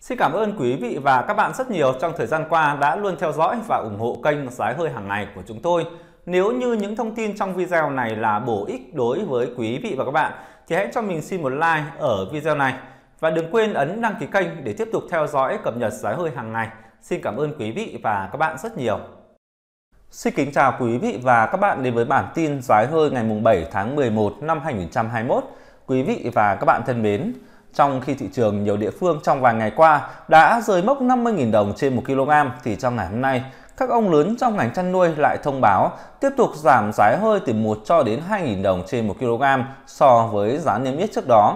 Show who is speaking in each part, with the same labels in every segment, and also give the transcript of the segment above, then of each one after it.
Speaker 1: Xin cảm ơn quý vị và các bạn rất nhiều trong thời gian qua đã luôn theo dõi và ủng hộ kênh Giá hơi hàng ngày của chúng tôi. Nếu như những thông tin trong video này là bổ ích đối với quý vị và các bạn thì hãy cho mình xin một like ở video này và đừng quên ấn đăng ký kênh để tiếp tục theo dõi cập nhật giá hơi hàng ngày. Xin cảm ơn quý vị và các bạn rất nhiều. Xin kính chào quý vị và các bạn đến với bản tin giá hơi ngày mùng 7 tháng 11 năm 2021. Quý vị và các bạn thân mến, trong khi thị trường nhiều địa phương trong vài ngày qua đã rơi mốc 50.000 đồng trên 1 kg thì trong ngày hôm nay, các ông lớn trong ngành chăn nuôi lại thông báo tiếp tục giảm giá hơi từ 1 cho đến 2.000 đồng trên 1 kg so với giá niêm yết trước đó.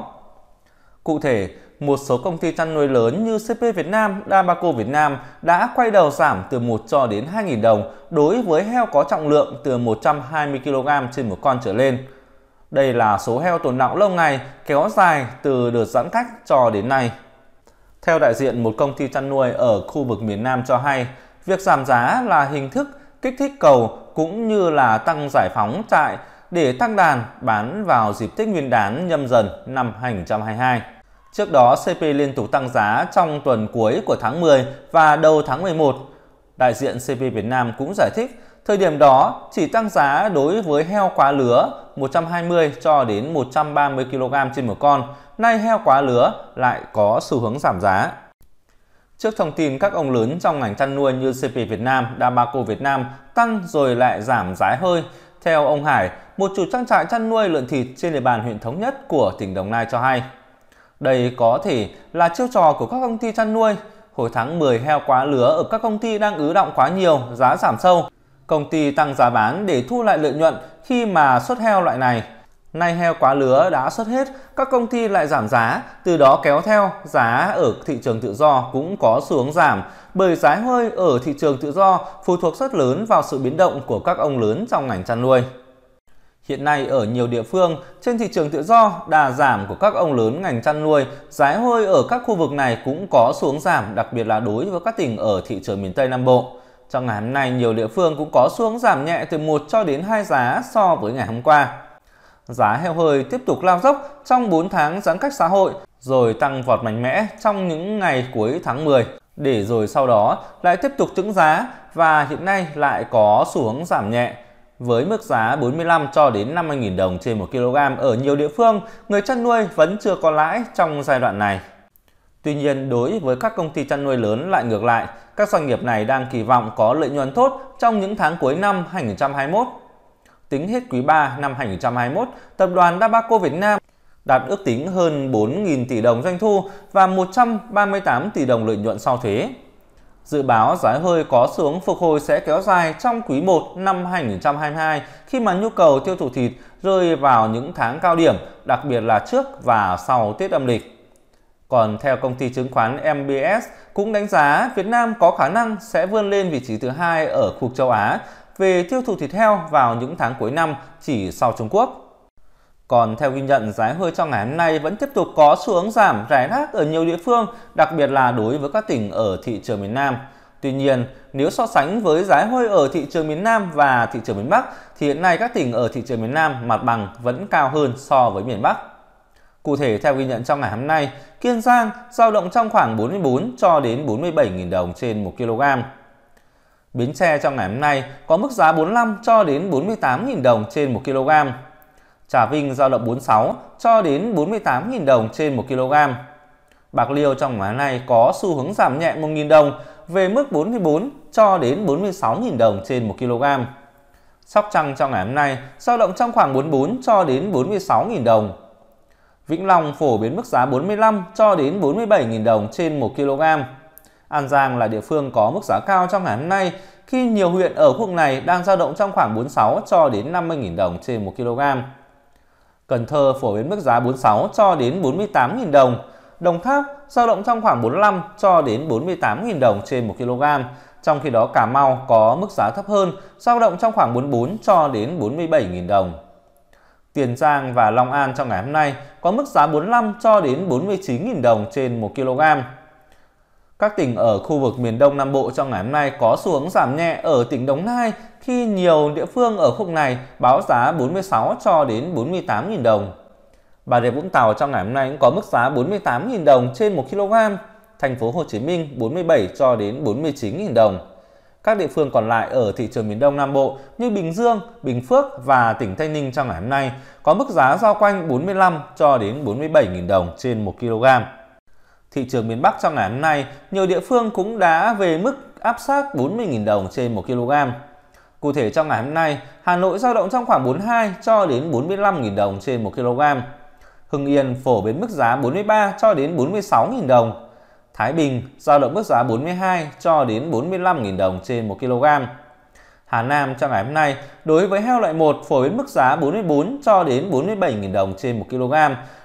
Speaker 1: Cụ thể, một số công ty chăn nuôi lớn như CP Việt Nam, Dabaco Việt Nam đã quay đầu giảm từ 1 cho đến 2.000 đồng đối với heo có trọng lượng từ 120 kg trên một con trở lên – đây là số heo tồn đọng lâu ngày kéo dài từ đợt giãn cách cho đến nay. Theo đại diện một công ty chăn nuôi ở khu vực miền Nam cho hay, việc giảm giá là hình thức kích thích cầu cũng như là tăng giải phóng trại để tăng đàn bán vào dịp Tết Nguyên đán nhâm dần năm 2022. Trước đó, CP liên tục tăng giá trong tuần cuối của tháng 10 và đầu tháng 11. Đại diện CP Việt Nam cũng giải thích Thời điểm đó chỉ tăng giá đối với heo quá lứa 120 cho đến 130 kg trên một con, nay heo quá lứa lại có xu hướng giảm giá. Trước thông tin các ông lớn trong ngành chăn nuôi như CP Việt Nam, Dabaco Việt Nam tăng rồi lại giảm giá hơi, theo ông Hải, một chủ trang trại chăn nuôi lợn thịt trên địa bàn huyện Thống Nhất của tỉnh Đồng Nai cho hay. Đây có thể là chiêu trò của các công ty chăn nuôi. Hồi tháng 10 heo quá lứa ở các công ty đang ứ động quá nhiều, giá giảm sâu. Công ty tăng giá bán để thu lại lợi nhuận khi mà xuất heo loại này. Nay heo quá lứa đã xuất hết, các công ty lại giảm giá, từ đó kéo theo giá ở thị trường tự do cũng có xu hướng giảm, bởi giá hơi ở thị trường tự do phụ thuộc rất lớn vào sự biến động của các ông lớn trong ngành chăn nuôi. Hiện nay ở nhiều địa phương, trên thị trường tự do, đà giảm của các ông lớn ngành chăn nuôi, giá hơi ở các khu vực này cũng có xuống giảm, đặc biệt là đối với các tỉnh ở thị trường miền Tây Nam Bộ. Trong ngày hôm nay, nhiều địa phương cũng có xuống giảm nhẹ từ 1 cho đến 2 giá so với ngày hôm qua. Giá heo hơi tiếp tục lao dốc trong 4 tháng giãn cách xã hội, rồi tăng vọt mạnh mẽ trong những ngày cuối tháng 10, để rồi sau đó lại tiếp tục trứng giá và hiện nay lại có xu hướng giảm nhẹ. Với mức giá 45 cho đến 50.000 đồng trên 1 kg ở nhiều địa phương, người chăn nuôi vẫn chưa có lãi trong giai đoạn này. Tuy nhiên, đối với các công ty chăn nuôi lớn lại ngược lại, các doanh nghiệp này đang kỳ vọng có lợi nhuận tốt trong những tháng cuối năm 2021. Tính hết quý 3 năm 2021, tập đoàn Dabaco Việt Nam đạt ước tính hơn 4.000 tỷ đồng doanh thu và 138 tỷ đồng lợi nhuận sau thuế. Dự báo giá hơi có xuống phục hồi sẽ kéo dài trong quý 1 năm 2022 khi mà nhu cầu tiêu thụ thịt rơi vào những tháng cao điểm, đặc biệt là trước và sau Tết âm lịch. Còn theo công ty chứng khoán MBS cũng đánh giá Việt Nam có khả năng sẽ vươn lên vị trí thứ hai ở khu vực châu Á về tiêu thụ thịt heo vào những tháng cuối năm chỉ sau Trung Quốc. Còn theo ghi nhận, giá hơi trong ngày hôm nay vẫn tiếp tục có xu hướng giảm rải rác ở nhiều địa phương, đặc biệt là đối với các tỉnh ở thị trường miền Nam. Tuy nhiên, nếu so sánh với giá hơi ở thị trường miền Nam và thị trường miền Bắc, thì hiện nay các tỉnh ở thị trường miền Nam mặt bằng vẫn cao hơn so với miền Bắc. Cụ thể theo ghi nhận trong ngày hôm nay, Kiên Giang giao động trong khoảng 44 cho đến 47.000 đồng trên 1 kg. Bến Tre trong ngày hôm nay có mức giá 45 cho đến 48.000 đồng trên 1 kg. Trà Vinh giao động 46 cho đến 48.000 đồng trên 1 kg. Bạc Liêu trong ngày hôm nay có xu hướng giảm nhẹ 1.000 đồng về mức 44 cho đến 46.000 đồng trên 1 kg. Sóc Trăng trong ngày hôm nay giao động trong khoảng 44 cho đến 46.000 đồng Vĩnh Long phổ biến mức giá 45 cho đến 47.000 đồng trên 1 kg. An Giang là địa phương có mức giá cao trong ngày hôm nay khi nhiều huyện ở khu vực này đang dao động trong khoảng 46 cho đến 50.000 đồng trên 1 kg. Cần Thơ phổ biến mức giá 46 cho đến 48.000 đồng. Đồng Tháp dao động trong khoảng 45 cho đến 48.000 đồng trên 1 kg. Trong khi đó Cà Mau có mức giá thấp hơn, dao động trong khoảng 44 cho đến 47.000 đồng. Tiền Giang và Long An trong ngày hôm nay có mức giá 45 cho đến 49.000 đồng trên 1 kg. Các tỉnh ở khu vực miền Đông Nam Bộ trong ngày hôm nay có xu hướng giảm nhẹ ở tỉnh Đồng Nai khi nhiều địa phương ở khu vực này báo giá 46 cho đến 48.000 đồng. Bà Rịa Vũng Tàu trong ngày hôm nay cũng có mức giá 48.000 đồng trên 1 kg, thành phố Hồ Chí Minh 47 cho đến 49.000 đồng. Các địa phương còn lại ở thị trường miền Đông Nam Bộ như Bình Dương, Bình Phước và tỉnh Tây Ninh trong ngày hôm nay có mức giá giao quanh 45 cho đến 47.000 đồng trên 1 kg. Thị trường miền Bắc trong ngày hôm nay, nhiều địa phương cũng đã về mức áp sát 40.000 đồng trên 1 kg. Cụ thể trong ngày hôm nay, Hà Nội giao động trong khoảng 42 cho đến 45.000 đồng trên 1 kg. Hưng Yên phổ biến mức giá 43 cho đến 46.000 đồng Thái Bình giao động mức giá 42 cho đến 45.000 đồng trên 1 kg. Hà Nam trong ngày hôm nay, đối với heo loại 1 phổ biến mức giá 44 cho đến 47.000 đồng trên 1 kg,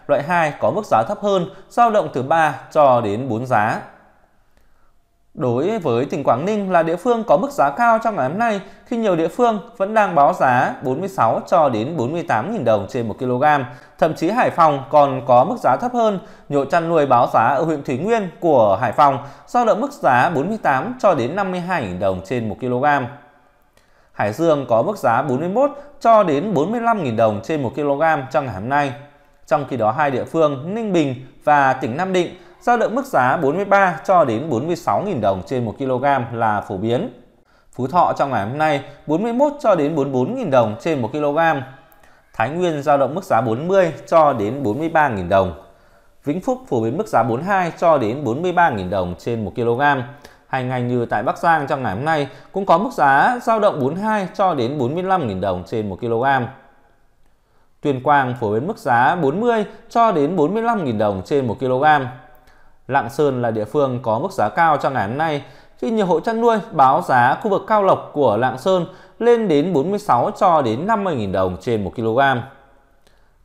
Speaker 1: loại 2 có mức giá thấp hơn, giao động từ 3 cho đến 4 giá. Đối với tỉnh Quảng Ninh là địa phương có mức giá cao trong ngày hôm nay khi nhiều địa phương vẫn đang báo giá 46 cho đến 48.000 đồng trên 1 kg. Thậm chí Hải Phòng còn có mức giá thấp hơn, nhộ chăn nuôi báo giá ở huyện Thủy Nguyên của Hải Phòng giao động mức giá 48 cho đến 52.000 đồng trên 1 kg. Hải Dương có mức giá 41 cho đến 45.000 đồng trên 1 kg trong ngày hôm nay. Trong khi đó hai địa phương Ninh Bình và tỉnh Nam Định giao động mức giá 43 cho đến 46.000 đồng trên 1 kg là phổ biến. Phú Thọ trong ngày hôm nay 41 cho đến 44.000 đồng trên 1 kg. Thái Nguyên giao động mức giá 40 cho đến 43.000 đồng. Vĩnh Phúc phổ biến mức giá 42 cho đến 43.000 đồng trên 1 kg. Hai ngành như tại Bắc Giang trong ngày hôm nay cũng có mức giá giao động 42 cho đến 45.000 đồng trên 1 kg. Tuyên Quang phổ biến mức giá 40 cho đến 45.000 đồng trên 1 kg. Lạng Sơn là địa phương có mức giá cao trong ngày hôm nay khi nhiều hộ chăn nuôi báo giá khu vực cao lộc của Lạng Sơn lên đến 46 cho đến 50.000 đồng trên 1 kg.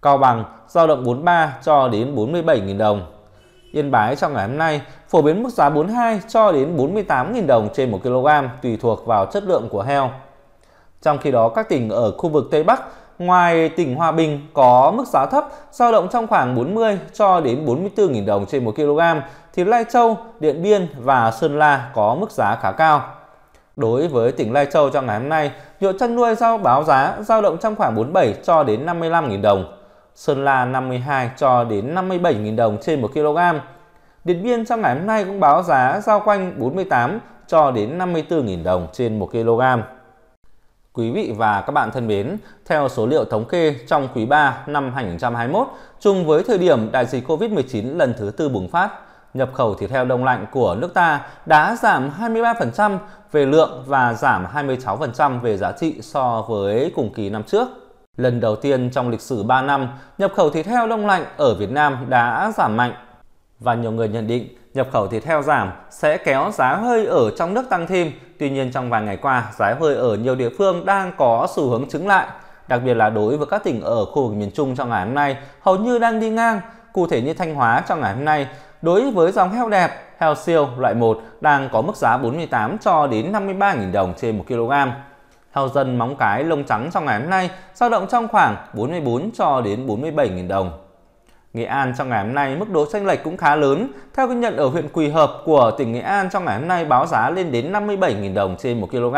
Speaker 1: Cao Bằng giao động 43 cho đến 47.000 đồng. Yên Bái trong ngày hôm nay phổ biến mức giá 42 cho đến 48.000 đồng trên 1 kg tùy thuộc vào chất lượng của heo. Trong khi đó các tỉnh ở khu vực Tây Bắc ngoài tỉnh Hòa Bình có mức giá thấp dao động trong khoảng 40 cho đến 44.000 đồng trên 1 kg thì Lai Châu, Điện Biên và Sơn La có mức giá khá cao. Đối với tỉnh Lai Châu trong ngày hôm nay, nhựa chăn nuôi giao báo giá dao động trong khoảng 47 cho đến 55.000 đồng. Sơn La 52 cho đến 57.000 đồng trên 1 kg. Điện Biên trong ngày hôm nay cũng báo giá giao quanh 48 cho đến 54.000 đồng trên 1 kg. Quý vị và các bạn thân mến, theo số liệu thống kê trong quý 3 năm 2021, chung với thời điểm đại dịch COVID-19 lần thứ tư bùng phát, nhập khẩu thịt heo đông lạnh của nước ta đã giảm 23% về lượng và giảm 26% về giá trị so với cùng kỳ năm trước. Lần đầu tiên trong lịch sử 3 năm, nhập khẩu thịt heo đông lạnh ở Việt Nam đã giảm mạnh và nhiều người nhận định nhập khẩu thịt heo giảm sẽ kéo giá hơi ở trong nước tăng thêm. Tuy nhiên trong vài ngày qua, giá hơi ở nhiều địa phương đang có xu hướng chứng lại. Đặc biệt là đối với các tỉnh ở khu vực miền Trung trong ngày hôm nay hầu như đang đi ngang. Cụ thể như Thanh Hóa trong ngày hôm nay, đối với dòng heo đẹp, heo siêu loại 1 đang có mức giá 48 cho đến 53.000 đồng trên 1 kg. Heo dân móng cái lông trắng trong ngày hôm nay dao động trong khoảng 44 cho đến 47.000 đồng Nghệ An trong ngày hôm nay mức độ chênh lệch cũng khá lớn. Theo ghi nhận ở huyện Quỳ Hợp của tỉnh Nghệ An trong ngày hôm nay báo giá lên đến 57.000 đồng trên 1 kg.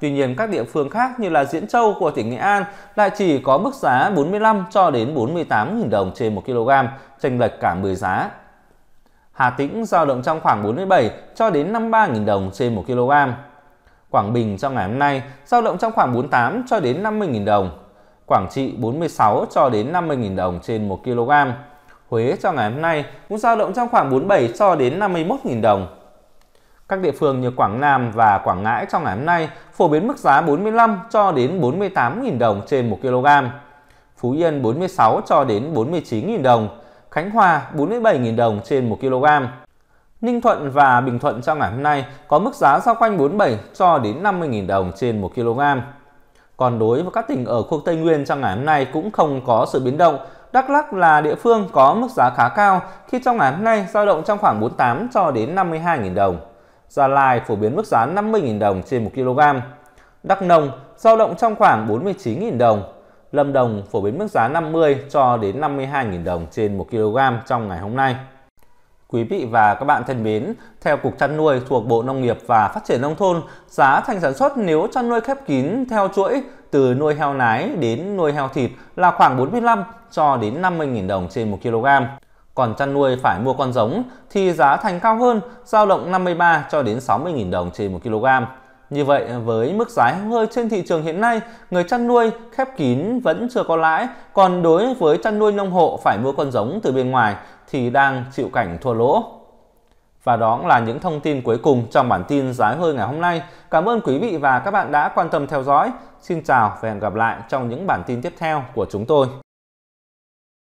Speaker 1: Tuy nhiên các địa phương khác như là Diễn Châu của tỉnh Nghệ An lại chỉ có mức giá 45 cho đến 48.000 đồng trên 1 kg, chênh lệch cả 10 giá. Hà Tĩnh giao động trong khoảng 47 cho đến 53.000 đồng trên 1 kg. Quảng Bình trong ngày hôm nay giao động trong khoảng 48 cho đến 50.000 đồng. Quảng Trị 46 cho đến 50.000 đồng trên 1 kg. Huế cho ngày hôm nay cũng dao động trong khoảng 47 cho đến 51.000 đồng. Các địa phương như Quảng Nam và Quảng Ngãi trong ngày hôm nay phổ biến mức giá 45 cho đến 48.000 đồng trên 1 kg. Phú Yên 46 cho đến 49.000 đồng, Khánh Hòa 47.000 đồng trên 1 kg. Ninh Thuận và Bình Thuận trong ngày hôm nay có mức giá giao quanh 47 cho đến 50.000 đồng trên 1 kg. Còn đối với các tỉnh ở khu Tây Nguyên trong ngày hôm nay cũng không có sự biến động. Đắk Lắk là địa phương có mức giá khá cao khi trong ngày hôm nay dao động trong khoảng 48 cho đến 52.000 đồng. Gia Lai phổ biến mức giá 50.000 đồng trên 1 kg. Đắk Nông dao động trong khoảng 49.000 đồng. Lâm Đồng phổ biến mức giá 50 cho đến 52.000 đồng trên 1 kg trong ngày hôm nay. Quý vị và các bạn thân mến, theo Cục Chăn nuôi thuộc Bộ Nông nghiệp và Phát triển Nông thôn, giá thành sản xuất nếu chăn nuôi khép kín theo chuỗi từ nuôi heo nái đến nuôi heo thịt là khoảng 45 cho đến 50.000 đồng trên 1 kg. Còn chăn nuôi phải mua con giống thì giá thành cao hơn, dao động 53 cho đến 60.000 đồng trên 1 kg. Như vậy, với mức giá heo hơi trên thị trường hiện nay, người chăn nuôi khép kín vẫn chưa có lãi, còn đối với chăn nuôi nông hộ phải mua con giống từ bên ngoài thì đang chịu cảnh thua lỗ. Và đó là những thông tin cuối cùng trong bản tin giá hơi ngày hôm nay. Cảm ơn quý vị và các bạn đã quan tâm theo dõi. Xin chào và hẹn gặp lại trong những bản tin tiếp theo của chúng tôi.